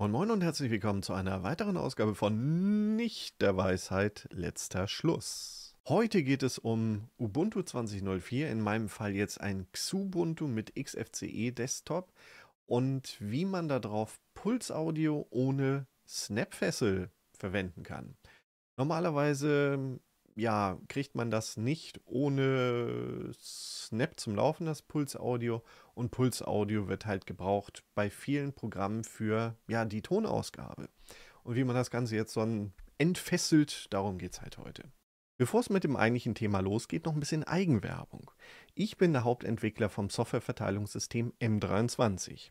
Und moin und herzlich willkommen zu einer weiteren Ausgabe von Nicht der Weisheit letzter Schluss. Heute geht es um Ubuntu 2004, in meinem Fall jetzt ein Xubuntu mit XFCE Desktop und wie man darauf Puls Audio ohne Snapfessel verwenden kann. Normalerweise ja, kriegt man das nicht ohne Snap zum Laufen, das Puls Audio. Und Puls Audio wird halt gebraucht bei vielen Programmen für ja, die Tonausgabe. Und wie man das Ganze jetzt so entfesselt, darum geht es halt heute. Bevor es mit dem eigentlichen Thema losgeht, noch ein bisschen Eigenwerbung. Ich bin der Hauptentwickler vom Softwareverteilungssystem M23.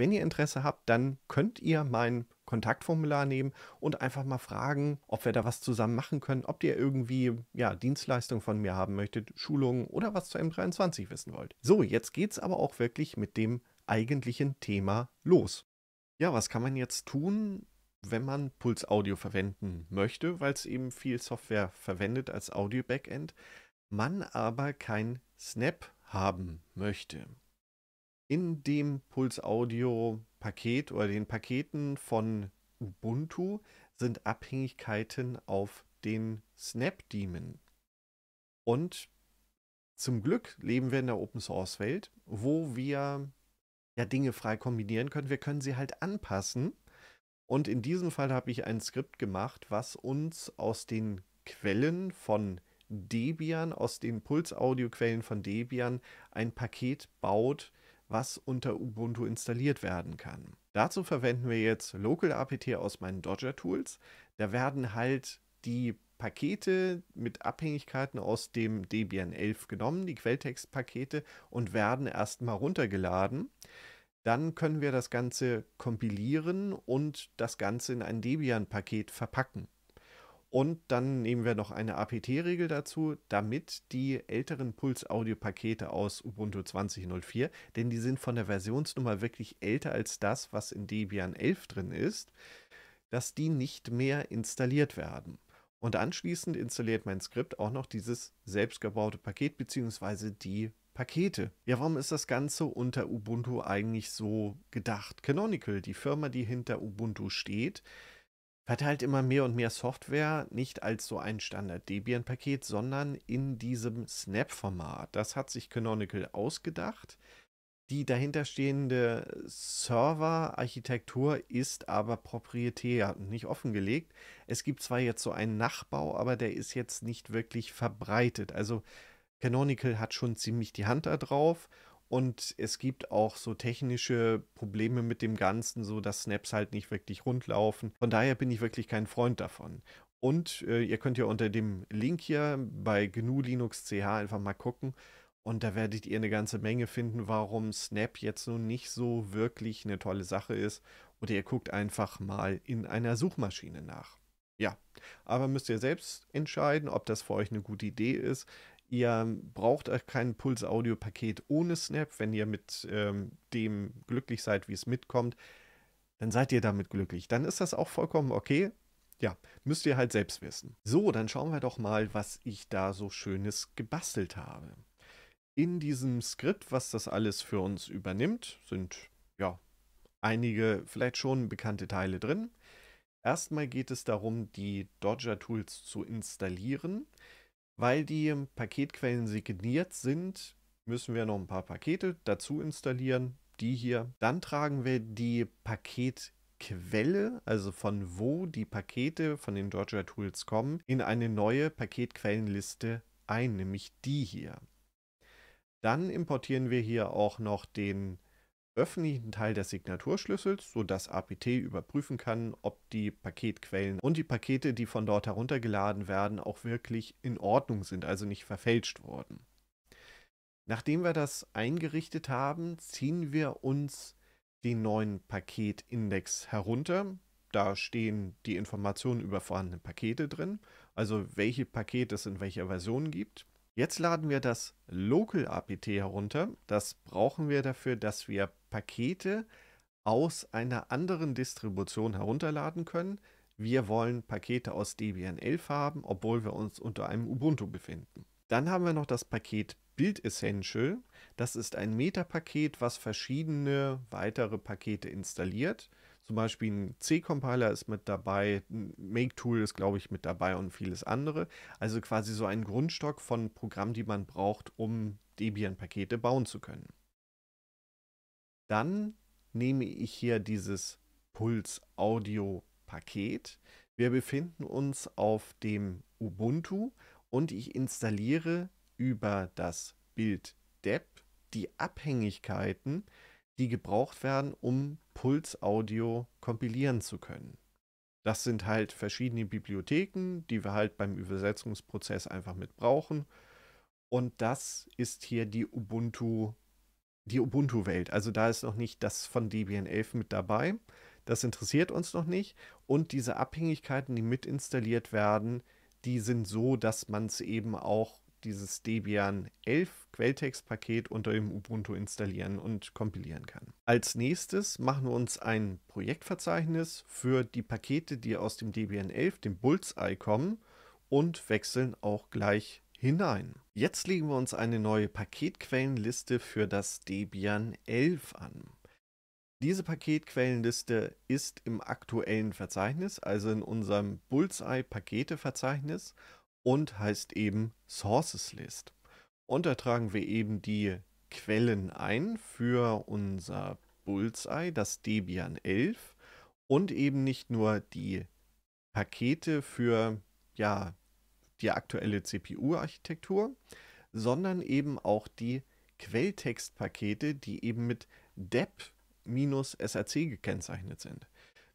wenn ihr Interesse habt, dann könnt ihr mein Kontaktformular nehmen und einfach mal fragen, ob wir da was zusammen machen können, ob ihr irgendwie ja, Dienstleistungen von mir haben möchtet, Schulungen oder was zu M23 wissen wollt. So, jetzt geht es aber auch wirklich mit dem eigentlichen Thema los. Ja, was kann man jetzt tun? wenn man Puls Audio verwenden möchte, weil es eben viel Software verwendet als Audio Backend, man aber kein Snap haben möchte in dem Puls Audio Paket oder den Paketen von Ubuntu sind Abhängigkeiten auf den Snapdaemon. Und zum Glück leben wir in der Open Source Welt, wo wir ja Dinge frei kombinieren können. Wir können sie halt anpassen. Und in diesem Fall habe ich ein Skript gemacht, was uns aus den Quellen von Debian, aus den Puls-Audio-Quellen von Debian, ein Paket baut, was unter Ubuntu installiert werden kann. Dazu verwenden wir jetzt Local APT aus meinen Dodger Tools. Da werden halt die Pakete mit Abhängigkeiten aus dem Debian 11 genommen, die Quelltextpakete, und werden erstmal runtergeladen. Dann können wir das Ganze kompilieren und das Ganze in ein Debian-Paket verpacken. Und dann nehmen wir noch eine APT-Regel dazu, damit die älteren Puls-Audio-Pakete aus Ubuntu 20.04, denn die sind von der Versionsnummer wirklich älter als das, was in Debian 11 drin ist, dass die nicht mehr installiert werden. Und anschließend installiert mein Skript auch noch dieses selbstgebaute Paket bzw. die Pakete. Ja, warum ist das Ganze unter Ubuntu eigentlich so gedacht? Canonical, die Firma, die hinter Ubuntu steht, verteilt halt immer mehr und mehr Software nicht als so ein Standard-Debian-Paket, sondern in diesem Snap-Format. Das hat sich Canonical ausgedacht. Die dahinterstehende Server-Architektur ist aber proprietär und nicht offengelegt. Es gibt zwar jetzt so einen Nachbau, aber der ist jetzt nicht wirklich verbreitet. Also Canonical hat schon ziemlich die Hand da drauf und es gibt auch so technische Probleme mit dem Ganzen, so dass Snaps halt nicht wirklich rund laufen. Von daher bin ich wirklich kein Freund davon. Und äh, ihr könnt ja unter dem Link hier bei GNU Linux CH einfach mal gucken. Und da werdet ihr eine ganze Menge finden, warum Snap jetzt nun nicht so wirklich eine tolle Sache ist. Oder ihr guckt einfach mal in einer Suchmaschine nach. Ja, aber müsst ihr selbst entscheiden, ob das für euch eine gute Idee ist. Ihr braucht kein Puls-Audio-Paket ohne Snap. Wenn ihr mit ähm, dem glücklich seid, wie es mitkommt, dann seid ihr damit glücklich. Dann ist das auch vollkommen okay. Ja, müsst ihr halt selbst wissen. So, dann schauen wir doch mal, was ich da so Schönes gebastelt habe. In diesem Skript, was das alles für uns übernimmt, sind ja einige vielleicht schon bekannte Teile drin. Erstmal geht es darum, die Dodger Tools zu installieren. Weil die Paketquellen signiert sind, müssen wir noch ein paar Pakete dazu installieren. Die hier. Dann tragen wir die Paketquelle, also von wo die Pakete von den Georgia Tools kommen, in eine neue Paketquellenliste ein, nämlich die hier. Dann importieren wir hier auch noch den öffentlichen Teil des Signaturschlüssels, sodass APT überprüfen kann, ob die Paketquellen und die Pakete, die von dort heruntergeladen werden, auch wirklich in Ordnung sind, also nicht verfälscht wurden. Nachdem wir das eingerichtet haben, ziehen wir uns den neuen Paketindex herunter. Da stehen die Informationen über vorhandene Pakete drin, also welche Pakete es in welcher Version gibt. Jetzt laden wir das Local APT herunter. Das brauchen wir dafür, dass wir Pakete aus einer anderen Distribution herunterladen können. Wir wollen Pakete aus Debian 11 haben, obwohl wir uns unter einem Ubuntu befinden. Dann haben wir noch das Paket Build Essential. Das ist ein Metapaket, was verschiedene weitere Pakete installiert. Zum Beispiel ein C-Compiler ist mit dabei, ein Make-Tool ist, glaube ich, mit dabei und vieles andere. Also quasi so ein Grundstock von Programmen, die man braucht, um Debian-Pakete bauen zu können. Dann nehme ich hier dieses Puls-Audio-Paket. Wir befinden uns auf dem Ubuntu und ich installiere über das Bild deb die Abhängigkeiten die gebraucht werden, um Puls-Audio kompilieren zu können. Das sind halt verschiedene Bibliotheken, die wir halt beim Übersetzungsprozess einfach mit brauchen. Und das ist hier die Ubuntu, die Ubuntu-Welt. Also da ist noch nicht das von Debian 11 mit dabei. Das interessiert uns noch nicht. Und diese Abhängigkeiten, die mit installiert werden, die sind so, dass man es eben auch dieses Debian 11 Quelltextpaket unter dem Ubuntu installieren und kompilieren kann. Als nächstes machen wir uns ein Projektverzeichnis für die Pakete, die aus dem Debian 11, dem Bullseye kommen und wechseln auch gleich hinein. Jetzt legen wir uns eine neue Paketquellenliste für das Debian 11 an. Diese Paketquellenliste ist im aktuellen Verzeichnis, also in unserem Bullseye-Pakete-Verzeichnis und heißt eben Sources List. Und da tragen wir eben die Quellen ein für unser Bullseye, das Debian 11 und eben nicht nur die Pakete für ja, die aktuelle CPU-Architektur, sondern eben auch die Quelltextpakete, die eben mit dep-src gekennzeichnet sind.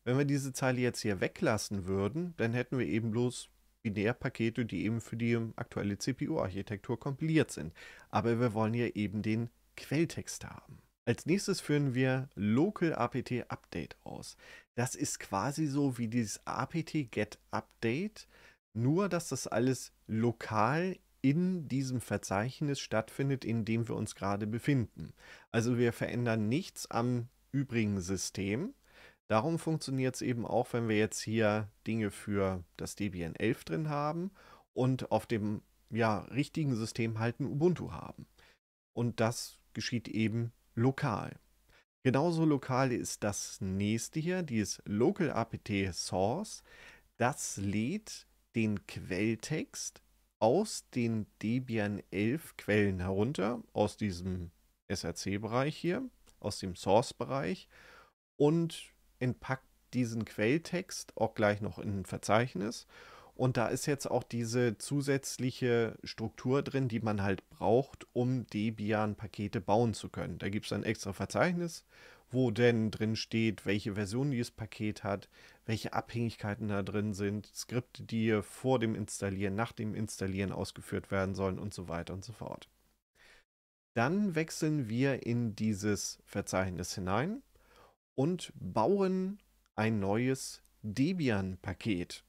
Wenn wir diese Zeile jetzt hier weglassen würden, dann hätten wir eben bloß Binärpakete, die eben für die ähm, aktuelle CPU-Architektur kompiliert sind. Aber wir wollen ja eben den Quelltext haben. Als nächstes führen wir Local APT Update aus. Das ist quasi so wie dieses APT Get Update, nur dass das alles lokal in diesem Verzeichnis stattfindet, in dem wir uns gerade befinden. Also wir verändern nichts am übrigen System, Darum funktioniert es eben auch, wenn wir jetzt hier Dinge für das Debian 11 drin haben und auf dem ja, richtigen System halt ein Ubuntu haben. Und das geschieht eben lokal. Genauso lokal ist das nächste hier, dieses Local APT Source. Das lädt den Quelltext aus den Debian 11 Quellen herunter, aus diesem SRC-Bereich hier, aus dem Source-Bereich und entpackt diesen Quelltext auch gleich noch in ein Verzeichnis. Und da ist jetzt auch diese zusätzliche Struktur drin, die man halt braucht, um Debian-Pakete bauen zu können. Da gibt es ein extra Verzeichnis, wo denn drin steht, welche Version dieses Paket hat, welche Abhängigkeiten da drin sind, Skripte, die vor dem Installieren, nach dem Installieren ausgeführt werden sollen und so weiter und so fort. Dann wechseln wir in dieses Verzeichnis hinein und bauen ein neues Debian-Paket.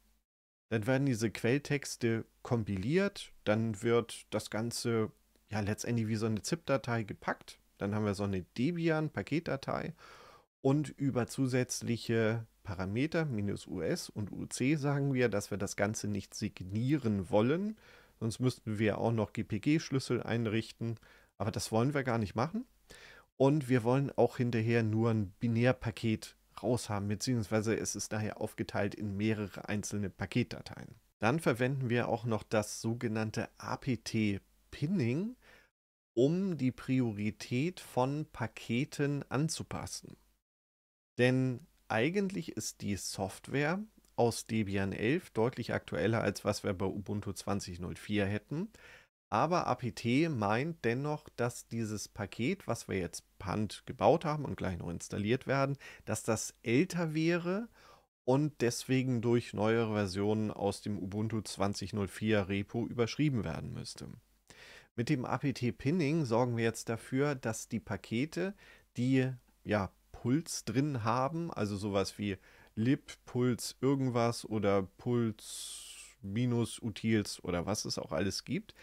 Dann werden diese Quelltexte kompiliert, dann wird das Ganze ja letztendlich wie so eine ZIP-Datei gepackt. Dann haben wir so eine Debian-Paketdatei und über zusätzliche Parameter minus US und UC sagen wir, dass wir das Ganze nicht signieren wollen. Sonst müssten wir auch noch GPG-Schlüssel einrichten. Aber das wollen wir gar nicht machen. Und wir wollen auch hinterher nur ein Binärpaket raushaben, beziehungsweise es ist daher aufgeteilt in mehrere einzelne Paketdateien. Dann verwenden wir auch noch das sogenannte APT-Pinning, um die Priorität von Paketen anzupassen. Denn eigentlich ist die Software aus Debian 11 deutlich aktueller, als was wir bei Ubuntu 20.04 hätten. Aber APT meint dennoch, dass dieses Paket, was wir jetzt Pant gebaut haben und gleich noch installiert werden, dass das älter wäre und deswegen durch neuere Versionen aus dem Ubuntu 2004 Repo überschrieben werden müsste. Mit dem APT-Pinning sorgen wir jetzt dafür, dass die Pakete, die ja Puls drin haben, also sowas wie lib, Puls irgendwas oder Puls minus Utils oder was es auch alles gibt,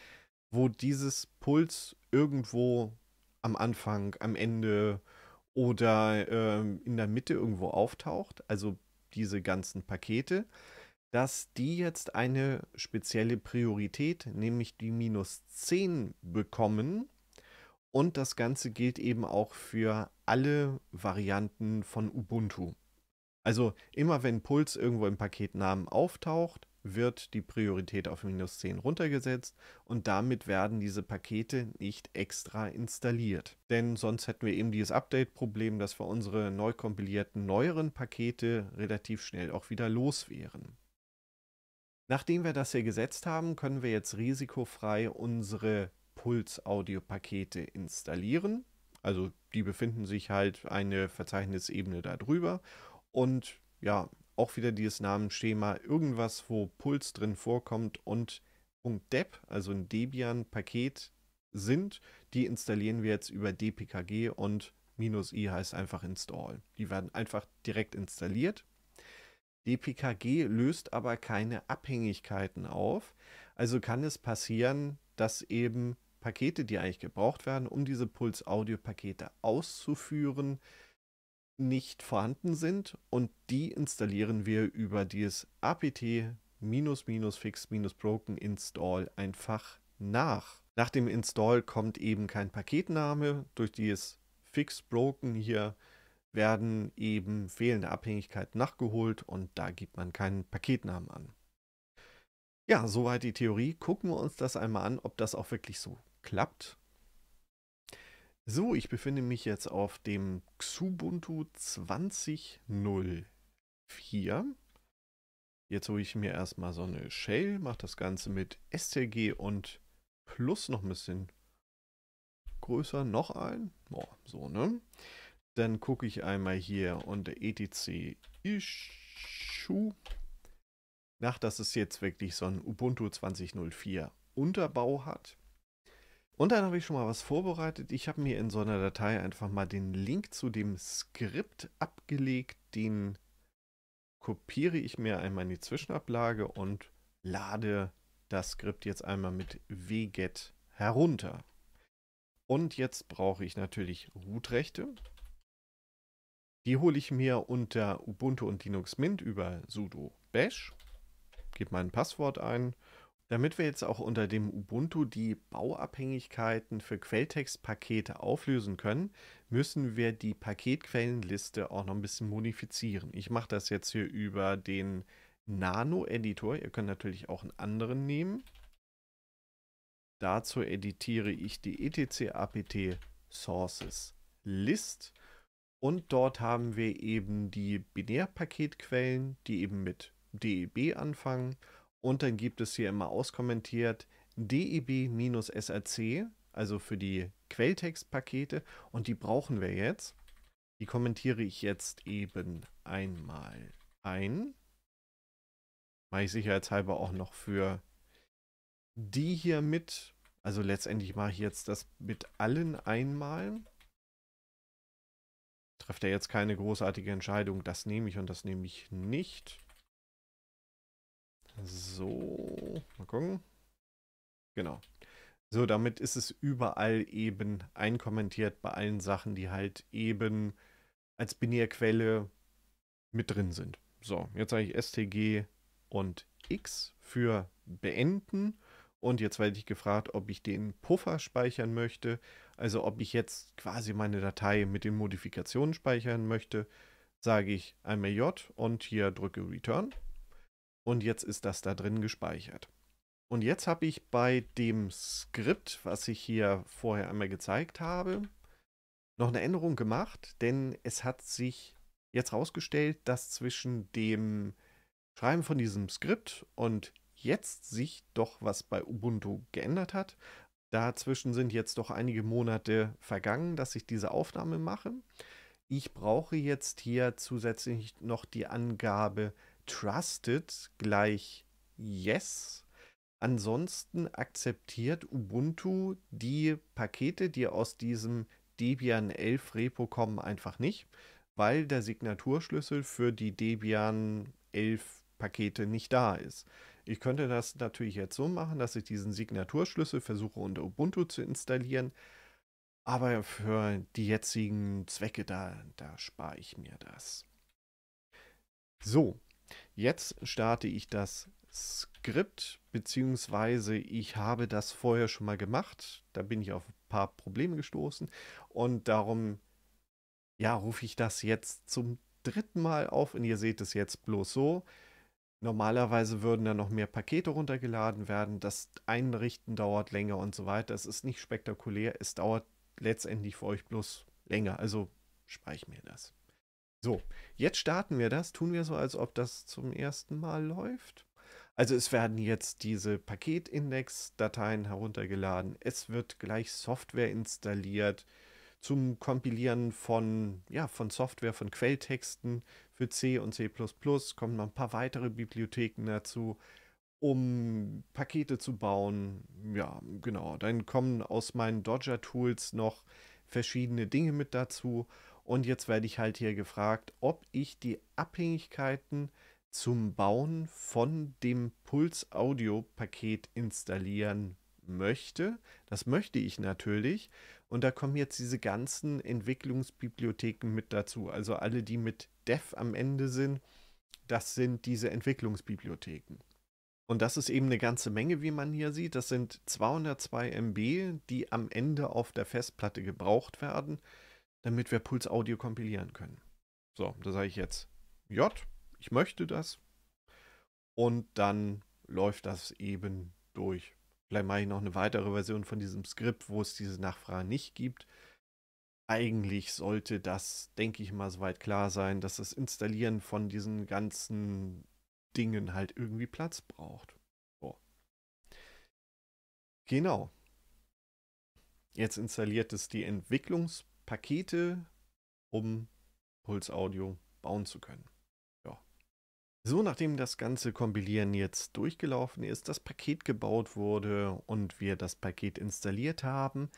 wo dieses Puls irgendwo am Anfang, am Ende oder ähm, in der Mitte irgendwo auftaucht, also diese ganzen Pakete, dass die jetzt eine spezielle Priorität, nämlich die minus 10 bekommen. Und das Ganze gilt eben auch für alle Varianten von Ubuntu. Also immer wenn Puls irgendwo im Paketnamen auftaucht, wird die Priorität auf Windows 10 runtergesetzt und damit werden diese Pakete nicht extra installiert. Denn sonst hätten wir eben dieses Update-Problem, dass wir unsere neu kompilierten neueren Pakete relativ schnell auch wieder los wären. Nachdem wir das hier gesetzt haben, können wir jetzt risikofrei unsere Puls-Audio-Pakete installieren. Also die befinden sich halt eine Verzeichnisebene darüber und ja, auch wieder dieses Namensschema, irgendwas, wo Puls drin vorkommt und .deb, also ein Debian-Paket sind, die installieren wir jetzt über dpkg und i heißt einfach install. Die werden einfach direkt installiert. dpkg löst aber keine Abhängigkeiten auf, also kann es passieren, dass eben Pakete, die eigentlich gebraucht werden, um diese Puls-Audio-Pakete auszuführen, nicht vorhanden sind und die installieren wir über dieses apt-fix-broken install einfach nach. Nach dem Install kommt eben kein Paketname, durch dieses fix-broken hier werden eben fehlende Abhängigkeiten nachgeholt und da gibt man keinen Paketnamen an. Ja, soweit die Theorie. Gucken wir uns das einmal an, ob das auch wirklich so klappt. So, ich befinde mich jetzt auf dem Xubuntu 20.04. Jetzt hole ich mir erstmal so eine Shell, mache das Ganze mit STG und Plus noch ein bisschen größer, noch ein. Oh, so, ne? Dann gucke ich einmal hier unter etc issue nach, dass es jetzt wirklich so ein Ubuntu 20.04 Unterbau hat. Und dann habe ich schon mal was vorbereitet. Ich habe mir in so einer Datei einfach mal den Link zu dem Skript abgelegt. Den kopiere ich mir einmal in die Zwischenablage und lade das Skript jetzt einmal mit wget herunter. Und jetzt brauche ich natürlich root Die hole ich mir unter Ubuntu und Linux Mint über sudo bash. Gebe mein Passwort ein damit wir jetzt auch unter dem Ubuntu die Bauabhängigkeiten für Quelltextpakete auflösen können, müssen wir die Paketquellenliste auch noch ein bisschen modifizieren. Ich mache das jetzt hier über den Nano-Editor. Ihr könnt natürlich auch einen anderen nehmen. Dazu editiere ich die etc.apt sources list und dort haben wir eben die Binärpaketquellen, die eben mit DEB anfangen und dann gibt es hier immer auskommentiert DEB-SRC, also für die Quelltextpakete. Und die brauchen wir jetzt. Die kommentiere ich jetzt eben einmal ein. Mache ich sicherheitshalber auch noch für die hier mit. Also letztendlich mache ich jetzt das mit allen einmal. Trefft er jetzt keine großartige Entscheidung, das nehme ich und das nehme ich nicht. So, mal gucken. Genau. So, damit ist es überall eben einkommentiert bei allen Sachen, die halt eben als Binärquelle mit drin sind. So, jetzt sage ich STG und X für beenden. Und jetzt werde ich gefragt, ob ich den Puffer speichern möchte. Also ob ich jetzt quasi meine Datei mit den Modifikationen speichern möchte. Sage ich einmal J und hier drücke Return und jetzt ist das da drin gespeichert. Und jetzt habe ich bei dem Skript, was ich hier vorher einmal gezeigt habe, noch eine Änderung gemacht, denn es hat sich jetzt herausgestellt, dass zwischen dem Schreiben von diesem Skript und jetzt sich doch was bei Ubuntu geändert hat. Dazwischen sind jetzt doch einige Monate vergangen, dass ich diese Aufnahme mache. Ich brauche jetzt hier zusätzlich noch die Angabe, trusted gleich yes. Ansonsten akzeptiert Ubuntu die Pakete, die aus diesem Debian 11 Repo kommen, einfach nicht, weil der Signaturschlüssel für die Debian 11 Pakete nicht da ist. Ich könnte das natürlich jetzt so machen, dass ich diesen Signaturschlüssel versuche unter Ubuntu zu installieren, aber für die jetzigen Zwecke da, da spare ich mir das. So, Jetzt starte ich das Skript, beziehungsweise ich habe das vorher schon mal gemacht. Da bin ich auf ein paar Probleme gestoßen und darum ja, rufe ich das jetzt zum dritten Mal auf und ihr seht es jetzt bloß so. Normalerweise würden da noch mehr Pakete runtergeladen werden. Das Einrichten dauert länger und so weiter. Es ist nicht spektakulär. Es dauert letztendlich für euch bloß länger. Also speichere mir das. So, jetzt starten wir das. Tun wir so, als ob das zum ersten Mal läuft. Also es werden jetzt diese Paketindex-Dateien heruntergeladen. Es wird gleich Software installiert zum Kompilieren von, ja, von Software, von Quelltexten für C und C++. Kommen noch ein paar weitere Bibliotheken dazu, um Pakete zu bauen. Ja, genau. Dann kommen aus meinen Dodger-Tools noch verschiedene Dinge mit dazu. Und jetzt werde ich halt hier gefragt, ob ich die Abhängigkeiten zum Bauen von dem Puls Audio Paket installieren möchte. Das möchte ich natürlich. Und da kommen jetzt diese ganzen Entwicklungsbibliotheken mit dazu. Also alle, die mit Dev am Ende sind, das sind diese Entwicklungsbibliotheken. Und das ist eben eine ganze Menge, wie man hier sieht. Das sind 202 MB, die am Ende auf der Festplatte gebraucht werden damit wir Puls Audio kompilieren können. So, da sage ich jetzt J, ich möchte das. Und dann läuft das eben durch. Vielleicht mache ich noch eine weitere Version von diesem Skript, wo es diese Nachfrage nicht gibt. Eigentlich sollte das, denke ich mal, soweit klar sein, dass das Installieren von diesen ganzen Dingen halt irgendwie Platz braucht. So. Genau. Jetzt installiert es die Entwicklungs- Pakete, um Pulse Audio bauen zu können. Ja. So, nachdem das ganze Kompilieren jetzt durchgelaufen ist, das Paket gebaut wurde und wir das Paket installiert haben,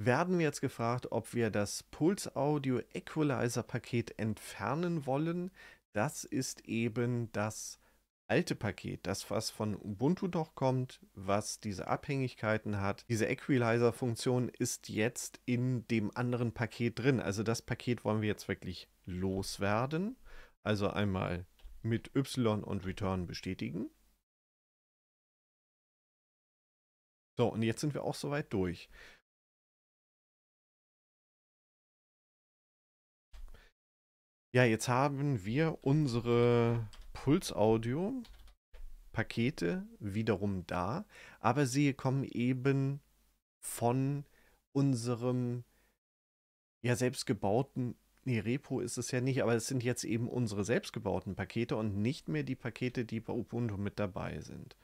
werden wir jetzt gefragt, ob wir das Pulse Audio Equalizer Paket entfernen wollen. Das ist eben das alte Paket, das was von Ubuntu doch kommt, was diese Abhängigkeiten hat, diese Equalizer-Funktion ist jetzt in dem anderen Paket drin. Also das Paket wollen wir jetzt wirklich loswerden. Also einmal mit Y und Return bestätigen. So, und jetzt sind wir auch soweit durch. Ja, jetzt haben wir unsere Puls Audio Pakete wiederum da, aber sie kommen eben von unserem ja selbstgebauten Nee, Repo ist es ja nicht, aber es sind jetzt eben unsere selbstgebauten Pakete und nicht mehr die Pakete, die bei Ubuntu mit dabei sind.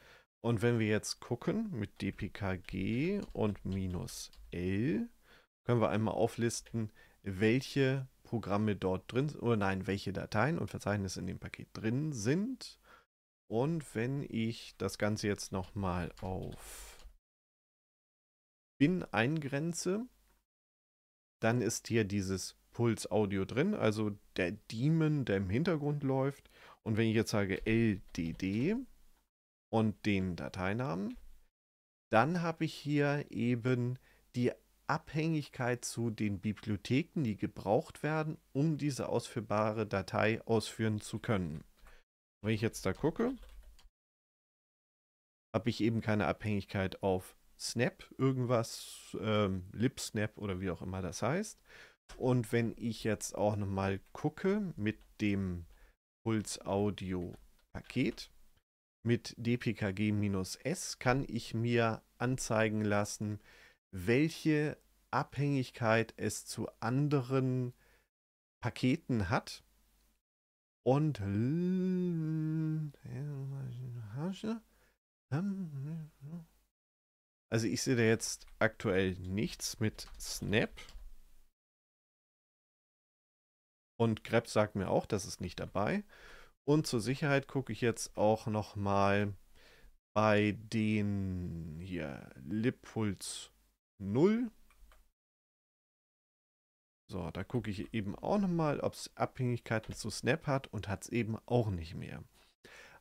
Und wenn wir jetzt gucken mit dpkg und minus L, können wir einmal auflisten, welche Programme dort drin sind, oder nein, welche Dateien und Verzeichnisse in dem Paket drin sind. Und wenn ich das Ganze jetzt nochmal auf bin eingrenze, dann ist hier dieses Puls Audio drin, also der Daemon, der im Hintergrund läuft. Und wenn ich jetzt sage LDD und den Dateinamen, dann habe ich hier eben die Abhängigkeit zu den Bibliotheken, die gebraucht werden, um diese ausführbare Datei ausführen zu können. Wenn ich jetzt da gucke, habe ich eben keine Abhängigkeit auf Snap, irgendwas, ähm, LibSnap oder wie auch immer das heißt. Und wenn ich jetzt auch nochmal gucke mit dem Puls Audio Paket, mit dpkg-s kann ich mir anzeigen lassen, welche Abhängigkeit es zu anderen Paketen hat. Und also ich sehe da jetzt aktuell nichts mit Snap. Und Krebs sagt mir auch, das ist nicht dabei. Und zur Sicherheit gucke ich jetzt auch nochmal bei den hier Lippuls 0. So, da gucke ich eben auch nochmal, ob es Abhängigkeiten zu Snap hat und hat es eben auch nicht mehr.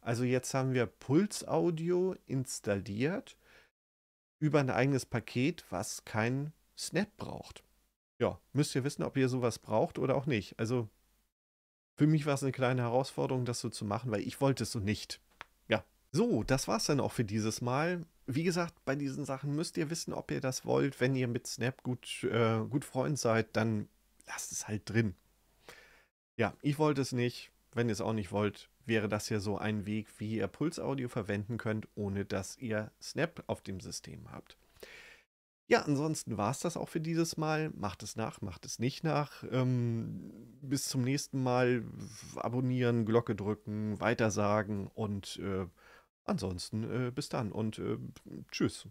Also jetzt haben wir Puls Audio installiert über ein eigenes Paket, was kein Snap braucht. Ja, müsst ihr wissen, ob ihr sowas braucht oder auch nicht. Also für mich war es eine kleine Herausforderung, das so zu machen, weil ich wollte es so nicht. So, das war's dann auch für dieses Mal. Wie gesagt, bei diesen Sachen müsst ihr wissen, ob ihr das wollt. Wenn ihr mit Snap gut, äh, gut Freund seid, dann lasst es halt drin. Ja, ich wollte es nicht. Wenn ihr es auch nicht wollt, wäre das ja so ein Weg, wie ihr Puls Audio verwenden könnt, ohne dass ihr Snap auf dem System habt. Ja, ansonsten war es das auch für dieses Mal. Macht es nach, macht es nicht nach. Ähm, bis zum nächsten Mal. Abonnieren, Glocke drücken, weitersagen und äh, Ansonsten äh, bis dann und äh, tschüss.